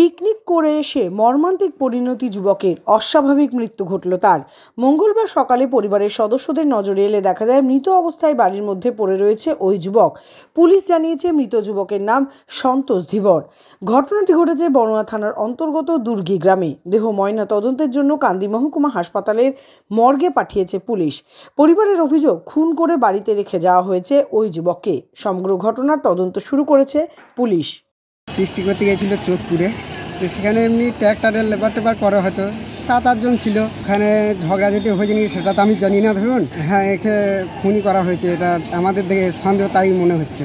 picnic করে এসে মর্মান্তিক পরিণতি যুবকের অস্বাভাবিক মৃত্যু ঘটল তার মঙ্গলবার সকালে পরিবারের সদস্যদের নজরে এলে দেখা যায় মৃত অবস্থায় বাড়ির মধ্যে পড়ে রয়েছে ওই যুবক পুলিশ জানিয়েছে মৃত যুবকের নাম সন্তোষ ধীবর ঘটনাটি ঘটেছে বনোয়া থানার অন্তর্গত দুর্গি গ্রামে দেহ ময়না তদন্তের জন্য কান্দি মহকুমা হাসপাতালের মর্গে পাঠিয়েছে পুলিশ পরিবারের অভিযোগ খুন করে বাড়িতে রেখে যাওয়া হয়েছে ওই যুবককে সমগ্র ঘটনার তদন্ত শুরু করেছে পুলিশ সৃষ্টি করতে গেছিলো চোখপুরে সেখানে এমনি ট্র্যাক্টারের লেবার টেবার করে হয়তো সাত আটজন ছিল এখানে ঝগড়া যেটি হয়েছে নাকি সেটা তো আমি জানি না ধরুন হ্যাঁ একে খুনি করা হয়েছে এটা আমাদের দেখে সন্দেহ তাই মনে হচ্ছে